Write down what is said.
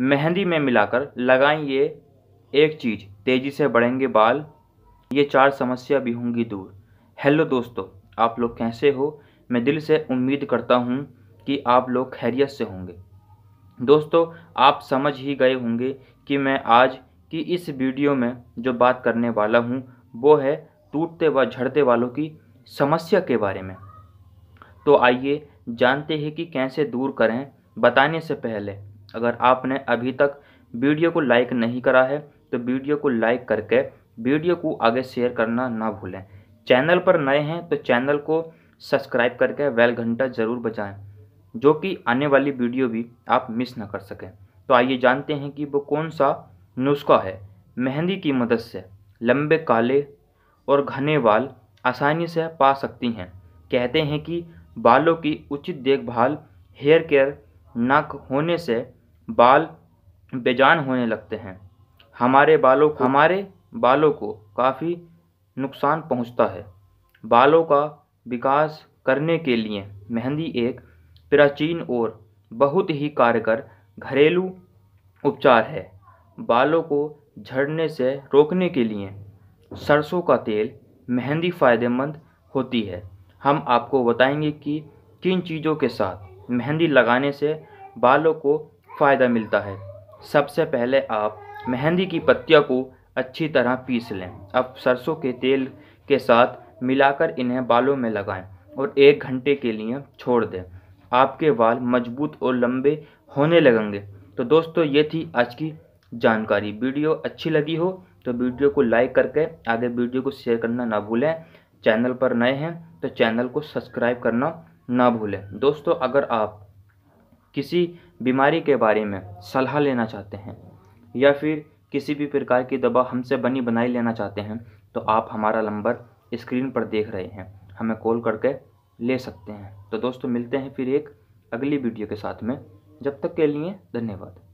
मेहंदी में मिलाकर लगाएं ये एक चीज़ तेज़ी से बढ़ेंगे बाल ये चार समस्या भी होंगी दूर हेलो दोस्तों आप लोग कैसे हो मैं दिल से उम्मीद करता हूँ कि आप लोग खैरियत से होंगे दोस्तों आप समझ ही गए होंगे कि मैं आज की इस वीडियो में जो बात करने वाला हूँ वो है टूटते व वा झड़ते वालों की समस्या के बारे में तो आइए जानते हैं कि कैसे दूर करें बताने से पहले अगर आपने अभी तक वीडियो को लाइक नहीं करा है तो वीडियो को लाइक करके वीडियो को आगे शेयर करना ना भूलें चैनल पर नए हैं तो चैनल को सब्सक्राइब करके वेल घंटा ज़रूर बजाएं जो कि आने वाली वीडियो भी आप मिस ना कर सकें तो आइए जानते हैं कि वो कौन सा नुस्खा है मेहंदी की मदद से लंबे काले और घने बाल आसानी से पा सकती हैं कहते हैं कि बालों की उचित देखभाल हेयर केयर ना होने से बाल बेजान होने लगते हैं हमारे बालों हमारे बालों को काफ़ी नुकसान पहुंचता है बालों का विकास करने के लिए मेहंदी एक प्राचीन और बहुत ही कारगर घरेलू उपचार है बालों को झड़ने से रोकने के लिए सरसों का तेल मेहंदी फ़ायदेमंद होती है हम आपको बताएंगे कि किन चीज़ों के साथ मेहंदी लगाने से बालों को फ़ायदा मिलता है सबसे पहले आप मेहंदी की पत्तियों को अच्छी तरह पीस लें अब सरसों के तेल के साथ मिलाकर इन्हें बालों में लगाएं और एक घंटे के लिए छोड़ दें आपके बाल मजबूत और लंबे होने लगेंगे तो दोस्तों ये थी आज की जानकारी वीडियो अच्छी लगी हो तो वीडियो को लाइक करके आगे वीडियो को शेयर करना ना भूलें चैनल पर नए हैं तो चैनल को सब्सक्राइब करना ना भूलें दोस्तों अगर आप किसी बीमारी के बारे में सलाह लेना चाहते हैं या फिर किसी भी प्रकार की दवा हमसे बनी बनाई लेना चाहते हैं तो आप हमारा नंबर स्क्रीन पर देख रहे हैं हमें कॉल करके ले सकते हैं तो दोस्तों मिलते हैं फिर एक अगली वीडियो के साथ में जब तक के लिए धन्यवाद